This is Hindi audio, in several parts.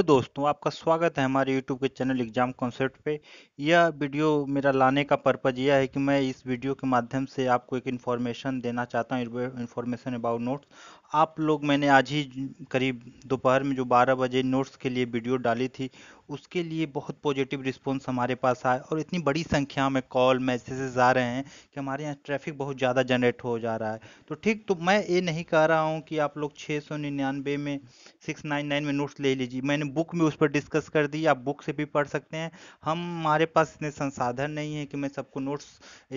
तो दोस्तों आपका स्वागत है हमारे YouTube के चैनल एग्जाम कॉन्सेप्ट पे यह वीडियो मेरा लाने का पर्पज यह है कि मैं इस वीडियो के माध्यम से आपको एक इन्फॉर्मेशन देना चाहता हूँ इन्फॉर्मेशन अबाउट नोट्स आप लोग मैंने आज ही करीब दोपहर में जो 12 बजे नोट्स के लिए वीडियो डाली थी उसके लिए बहुत पॉजिटिव रिस्पॉन्स हमारे पास आए और इतनी बड़ी संख्या में कॉल मैसेजेस आ रहे हैं कि हमारे यहाँ ट्रैफिक बहुत ज़्यादा जनरेट हो जा रहा है तो ठीक तो मैं ये नहीं कह रहा हूँ कि आप लोग छः सौ निन्यानवे में सिक्स नाइन नाइन में नोट्स ले लीजिए मैंने बुक में उस पर डिस्कस कर दी आप बुक से भी पढ़ सकते हैं हम हमारे पास इतने संसाधन नहीं है कि मैं सबको नोट्स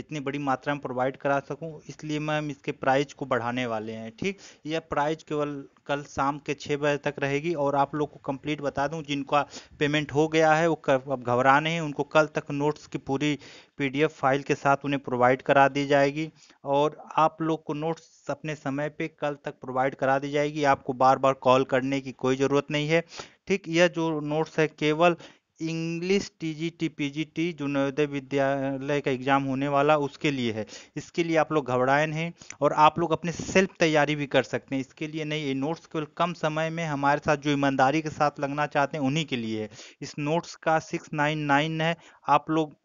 इतनी बड़ी मात्रा में प्रोवाइड करा सकूँ इसलिए मैं इसके प्राइज को बढ़ाने वाले हैं ठीक यह प्राइज केवल कल शाम के छः बजे तक रहेगी और आप लोग को कंप्लीट बता दूं जिनका पेमेंट हो गया है वो अब घबराने हैं उनको कल तक नोट्स की पूरी पीडीएफ फाइल के साथ उन्हें प्रोवाइड करा दी जाएगी और आप लोग को नोट्स अपने समय पे कल तक प्रोवाइड करा दी जाएगी आपको बार बार कॉल करने की कोई ज़रूरत नहीं है ठीक यह जो नोट्स है केवल English T T G P G T जो नवोदय विद्यालय का एग्ज़ाम होने वाला उसके लिए है इसके लिए आप लोग घबराए नहीं और आप लोग अपने सेल्फ तैयारी भी कर सकते हैं इसके लिए नहीं ये नोट्स केवल कम समय में हमारे साथ जो ईमानदारी के साथ लगना चाहते हैं उन्हीं के लिए है इस नोट्स का सिक्स नाइन नाइन है आप लोग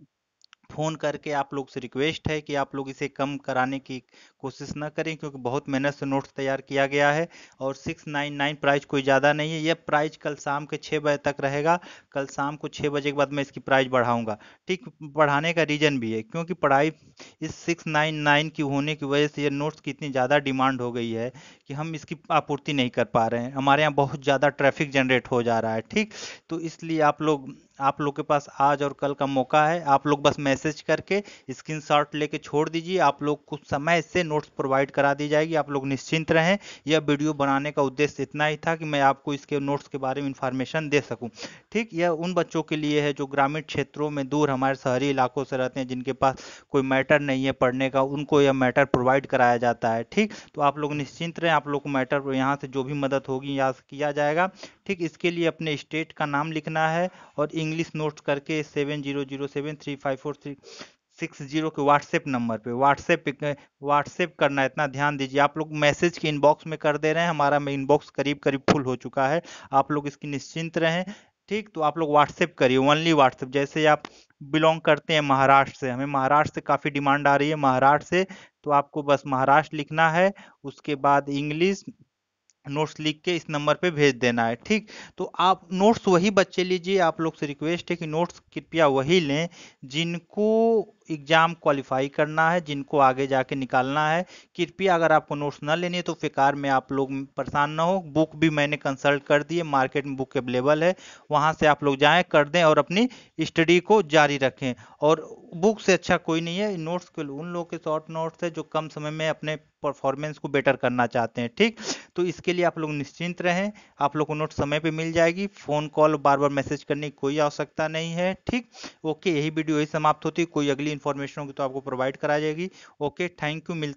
फ़ोन करके आप लोग से रिक्वेस्ट है कि आप लोग इसे कम कराने की कोशिश ना करें क्योंकि बहुत मेहनत से नोट्स तैयार किया गया है और 699 प्राइस कोई ज़्यादा नहीं है यह प्राइस कल शाम के छः बजे तक रहेगा कल शाम को छः बजे के बाद मैं इसकी प्राइस बढ़ाऊँगा ठीक बढ़ाने का रीज़न भी है क्योंकि पढ़ाई इस सिक्स नाइन नाइन की होने की वजह से यह नोट्स की इतनी ज़्यादा डिमांड हो गई है कि हम इसकी आपूर्ति नहीं कर पा रहे हैं हमारे यहाँ बहुत ज़्यादा ट्रैफिक जनरेट हो जा रहा है ठीक तो इसलिए आप लोग आप लोग के पास आज और कल का मौका है आप लोग बस मैसेज करके स्क्रीन शॉट लेके छोड़ दीजिए आप लोग कुछ समय से नोट्स प्रोवाइड करा दी जाएगी आप लोग निश्चिंत रहें यह वीडियो बनाने का उद्देश्य इतना ही था कि मैं आपको इसके नोट्स के बारे में इन्फॉर्मेशन दे सकूँ ठीक यह उन बच्चों के लिए है जो ग्रामीण क्षेत्रों में दूर हमारे शहरी इलाकों से रहते हैं जिनके पास कोई मैटर नहीं है पढ़ने का उनको यह मैटर प्रोवाइड कराया जाता है ठीक तो आप लोग निश्चिंत रहें आप लोग को मैटर यहाँ से जो भी मदद होगी यहाँ से किया जाएगा ठीक इसके लिए अपने स्टेट का नाम लिखना है और इंग्लिश नोट करके seven zero zero seven three five four three six zero के व्हाट्सएप नंबर पे व्हाट्सएप व्हाट्सएप करना इतना ध्यान दीजिए आप लोग मैसेज के इनबॉक्स में कर दे रहे हैं हमारा इनबॉक्स करीब करीब फुल हो चुका है आप लोग इसकी निश्चिंत रहें ठीक तो आप लोग व्हाट्सएप करिए ओनली व्हाट्सएप जैसे आप बिलोंग करते हैं महाराष्ट्र से हमें महाराष्ट्र से काफ़ी डिमांड आ रही है महाराष्ट्र से तो आपको बस महाराष्ट्र लिखना है उसके बाद इंग्लिश नोट्स लिख के इस नंबर पे भेज देना है ठीक तो आप नोट्स वही बच्चे लीजिए आप लोग से रिक्वेस्ट है कि नोट्स कृपया वही लें जिनको एग्ज़ाम क्वालिफाई करना है जिनको आगे जाके निकालना है कृपया अगर आपको नोट्स ना लेने तो फिकार में आप लोग परेशान ना हो बुक भी मैंने कंसल्ट कर दी है मार्केट में बुक अवेलेबल है वहाँ से आप लोग जाएँ कर दें और अपनी स्टडी को जारी रखें और बुक से अच्छा कोई नहीं है नोट्स के उन लोगों के शॉर्ट नोट्स है जो कम समय में अपने परफॉर्मेंस को बेटर करना चाहते हैं ठीक तो इसके लिए आप लोग निश्चिंत रहें आप लोग को नोट समय पे मिल जाएगी फ़ोन कॉल बार बार मैसेज करने की कोई आवश्यकता नहीं है ठीक ओके यही वीडियो यही समाप्त होती है कोई अगली इन्फॉर्मेशन होगी तो आपको प्रोवाइड करा जाएगी ओके थैंक यू मिलते